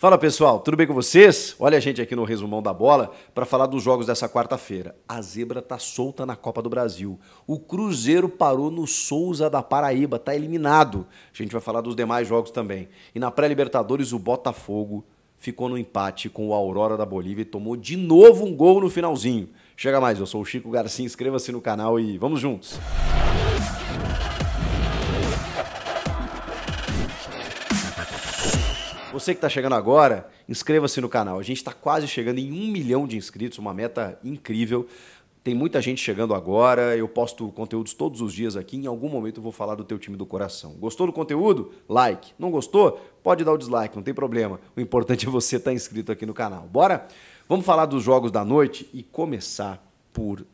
Fala pessoal, tudo bem com vocês? Olha a gente aqui no resumão da bola para falar dos jogos dessa quarta-feira. A zebra tá solta na Copa do Brasil. O Cruzeiro parou no Souza da Paraíba, tá eliminado. A gente vai falar dos demais jogos também. E na pré-Libertadores o Botafogo ficou no empate com o Aurora da Bolívia e tomou de novo um gol no finalzinho. Chega mais, eu sou o Chico Garcia, inscreva-se no canal e vamos juntos. Você que está chegando agora, inscreva-se no canal. A gente está quase chegando em um milhão de inscritos, uma meta incrível. Tem muita gente chegando agora. Eu posto conteúdos todos os dias aqui. Em algum momento eu vou falar do teu time do coração. Gostou do conteúdo? Like. Não gostou? Pode dar o dislike, não tem problema. O importante é você estar tá inscrito aqui no canal. Bora? Vamos falar dos jogos da noite e começar por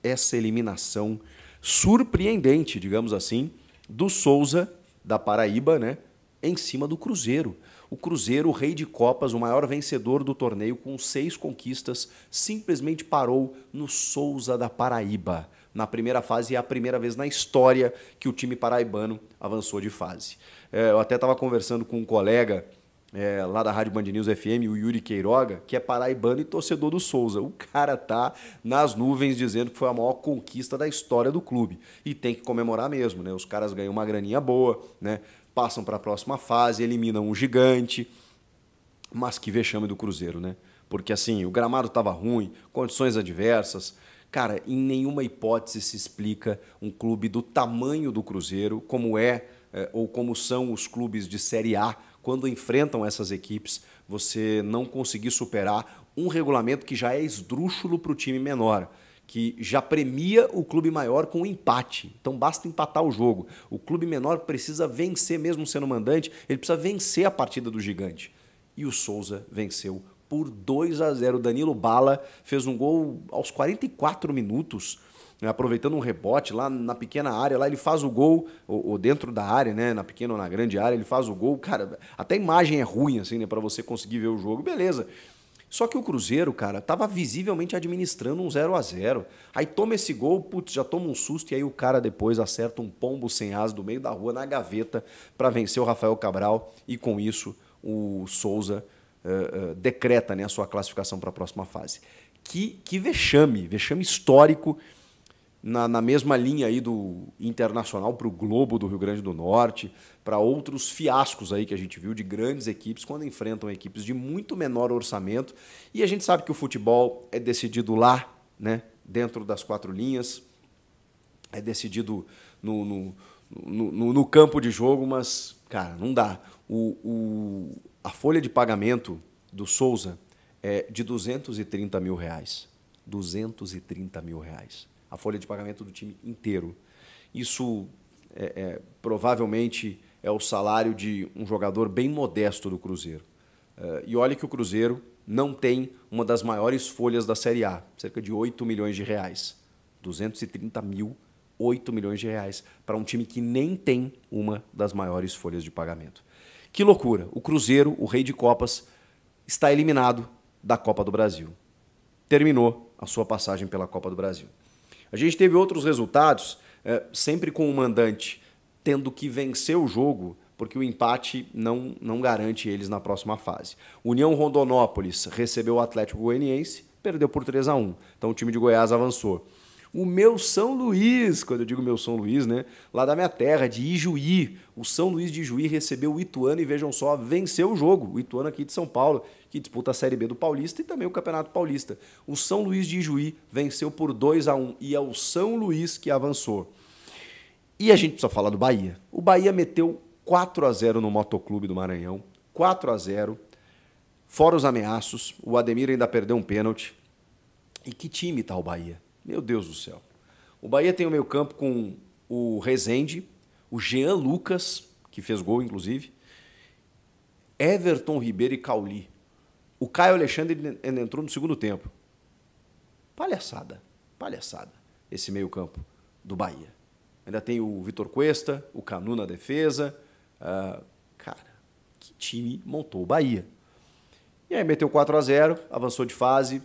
essa eliminação surpreendente, digamos assim, do Souza da Paraíba, né, em cima do Cruzeiro o Cruzeiro, o rei de Copas, o maior vencedor do torneio, com seis conquistas, simplesmente parou no Souza da Paraíba. Na primeira fase, é a primeira vez na história que o time paraibano avançou de fase. É, eu até estava conversando com um colega é, lá da Rádio Band News FM, o Yuri Queiroga, que é paraibano e torcedor do Souza. O cara tá nas nuvens dizendo que foi a maior conquista da história do clube. E tem que comemorar mesmo, né? Os caras ganham uma graninha boa, né? passam para a próxima fase, eliminam um gigante. Mas que vexame do Cruzeiro, né? Porque assim, o gramado estava ruim, condições adversas. Cara, em nenhuma hipótese se explica um clube do tamanho do Cruzeiro, como é, é ou como são os clubes de Série A quando enfrentam essas equipes, você não conseguir superar um regulamento que já é esdrúxulo para o time menor que já premia o clube maior com um empate. Então basta empatar o jogo. O clube menor precisa vencer, mesmo sendo mandante, ele precisa vencer a partida do gigante. E o Souza venceu por 2 a 0. Danilo Bala fez um gol aos 44 minutos, né, aproveitando um rebote lá na pequena área. Lá ele faz o gol, ou, ou, dentro da área, né, na pequena ou na grande área, ele faz o gol. Cara, até a imagem é ruim, assim, né, para você conseguir ver o jogo. Beleza, só que o Cruzeiro, cara, estava visivelmente administrando um 0 a 0 Aí toma esse gol, putz, já toma um susto, e aí o cara depois acerta um pombo sem asa do meio da rua na gaveta para vencer o Rafael Cabral. E com isso, o Souza uh, uh, decreta né, a sua classificação para a próxima fase. Que, que vexame, vexame histórico na, na mesma linha aí do internacional para o Globo do Rio Grande do Norte, para outros fiascos aí que a gente viu de grandes equipes quando enfrentam equipes de muito menor orçamento. E a gente sabe que o futebol é decidido lá, né? dentro das quatro linhas, é decidido no, no, no, no campo de jogo, mas, cara, não dá. O, o, a folha de pagamento do Souza é de 230 mil reais. 230 mil reais. A folha de pagamento do time inteiro. Isso é, é, provavelmente é o salário de um jogador bem modesto do Cruzeiro. É, e olha que o Cruzeiro não tem uma das maiores folhas da Série A, cerca de 8 milhões de reais. 230 mil, 8 milhões de reais, para um time que nem tem uma das maiores folhas de pagamento. Que loucura! O Cruzeiro, o rei de Copas, está eliminado da Copa do Brasil. Terminou a sua passagem pela Copa do Brasil. A gente teve outros resultados, é, sempre com o mandante tendo que vencer o jogo, porque o empate não, não garante eles na próxima fase. União Rondonópolis recebeu o Atlético Goianiense, perdeu por 3 a 1. Então o time de Goiás avançou o meu São Luís, quando eu digo meu São Luís, né? Lá da minha terra, de Ijuí. O São Luís de Ijuí recebeu o Ituano e vejam só, venceu o jogo. O Ituano aqui de São Paulo, que disputa a Série B do Paulista e também o Campeonato Paulista. O São Luís de Ijuí venceu por 2 a 1 e é o São Luís que avançou. E a gente precisa falar do Bahia. O Bahia meteu 4 a 0 no Motoclube do Maranhão. 4 a 0 Fora os ameaços, o Ademir ainda perdeu um pênalti. E que time tá o Bahia? Meu Deus do céu. O Bahia tem o meio campo com o Rezende, o Jean Lucas, que fez gol inclusive, Everton Ribeiro e Cauli. O Caio Alexandre ele entrou no segundo tempo. Palhaçada, palhaçada esse meio campo do Bahia. Ainda tem o Vitor Cuesta, o Canu na defesa. Uh, cara, que time montou o Bahia. E aí meteu 4 a 0 avançou de fase,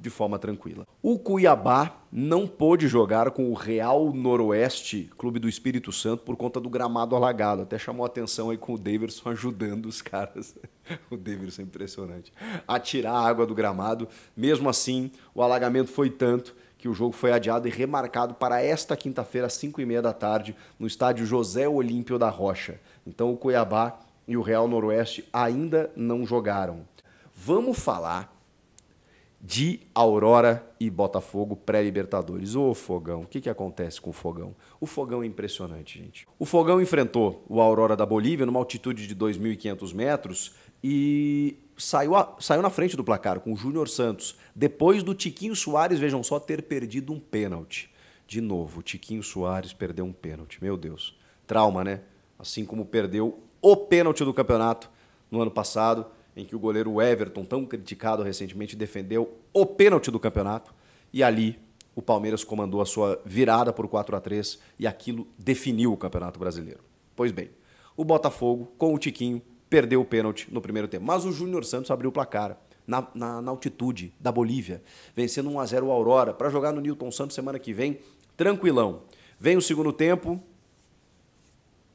de forma tranquila. O Cuiabá não pôde jogar com o Real Noroeste, clube do Espírito Santo, por conta do gramado alagado. Até chamou atenção aí com o Daverson ajudando os caras. o Daverson é impressionante. A tirar a água do gramado. Mesmo assim, o alagamento foi tanto que o jogo foi adiado e remarcado para esta quinta-feira, às 5h30 da tarde, no estádio José Olímpio da Rocha. Então o Cuiabá e o Real Noroeste ainda não jogaram. Vamos falar de Aurora e Botafogo pré-Libertadores. Ô Fogão, o que, que acontece com o Fogão? O Fogão é impressionante, gente. O Fogão enfrentou o Aurora da Bolívia numa altitude de 2.500 metros e saiu, a, saiu na frente do placar com o Júnior Santos, depois do Tiquinho Soares, vejam só, ter perdido um pênalti. De novo, o Tiquinho Soares perdeu um pênalti, meu Deus. Trauma, né? Assim como perdeu o pênalti do campeonato no ano passado em que o goleiro Everton, tão criticado recentemente, defendeu o pênalti do campeonato. E ali o Palmeiras comandou a sua virada por 4 a 3 e aquilo definiu o Campeonato Brasileiro. Pois bem, o Botafogo, com o Tiquinho, perdeu o pênalti no primeiro tempo. Mas o Júnior Santos abriu o placar na, na, na altitude da Bolívia, vencendo 1 a 0 o Aurora, para jogar no Newton Santos semana que vem, tranquilão. Vem o segundo tempo,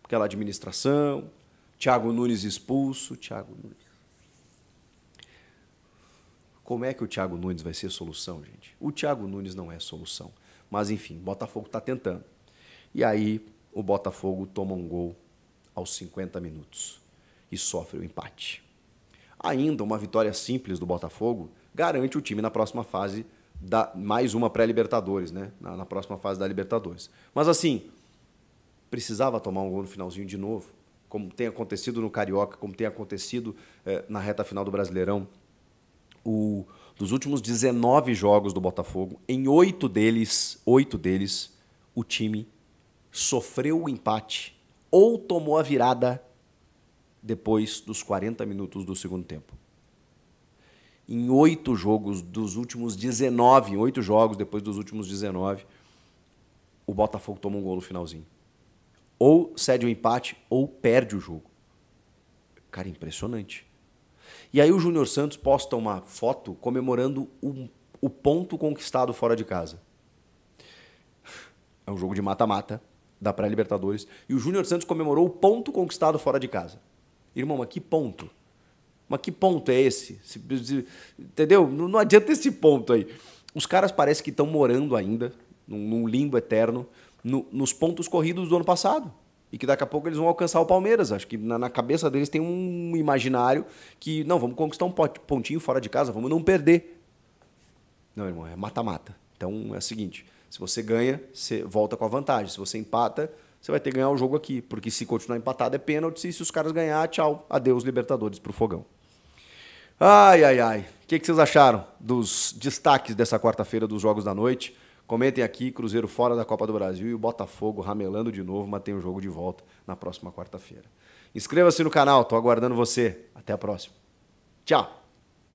aquela administração, Thiago Nunes expulso, Thiago Nunes como é que o Thiago Nunes vai ser solução, gente? O Thiago Nunes não é solução. Mas enfim, Botafogo está tentando. E aí o Botafogo toma um gol aos 50 minutos e sofre o um empate. Ainda uma vitória simples do Botafogo garante o time na próxima fase da mais uma pré-Libertadores, né? Na, na, próxima fase da Libertadores. Mas assim, precisava tomar um gol no finalzinho de novo, como tem acontecido no Carioca, como tem acontecido eh, na reta final do Brasileirão o, dos últimos 19 jogos do Botafogo, em oito deles, oito deles, o time sofreu o empate ou tomou a virada depois dos 40 minutos do segundo tempo. Em oito jogos dos últimos 19, em oito jogos depois dos últimos 19, o Botafogo tomou um gol no finalzinho. Ou cede o empate ou perde o jogo. Cara, impressionante. E aí o Júnior Santos posta uma foto comemorando o, o ponto conquistado fora de casa. É um jogo de mata-mata da pré-Libertadores. E o Júnior Santos comemorou o ponto conquistado fora de casa. Irmão, mas que ponto? Mas que ponto é esse? Entendeu? Não adianta esse ponto aí. Os caras parecem que estão morando ainda, num, num limbo eterno, no, nos pontos corridos do ano passado e que daqui a pouco eles vão alcançar o Palmeiras. Acho que na, na cabeça deles tem um imaginário que, não, vamos conquistar um pontinho fora de casa, vamos não perder. Não, irmão, é mata-mata. Então é o seguinte: se você ganha, você volta com a vantagem. Se você empata, você vai ter que ganhar o jogo aqui. Porque se continuar empatado é pênalti. E se os caras ganhar, tchau. Adeus, Libertadores, pro fogão. Ai, ai, ai. O que, que vocês acharam dos destaques dessa quarta-feira dos Jogos da Noite? Comentem aqui, Cruzeiro fora da Copa do Brasil e o Botafogo ramelando de novo, mas tem o jogo de volta na próxima quarta-feira. Inscreva-se no canal, estou aguardando você. Até a próxima. Tchau!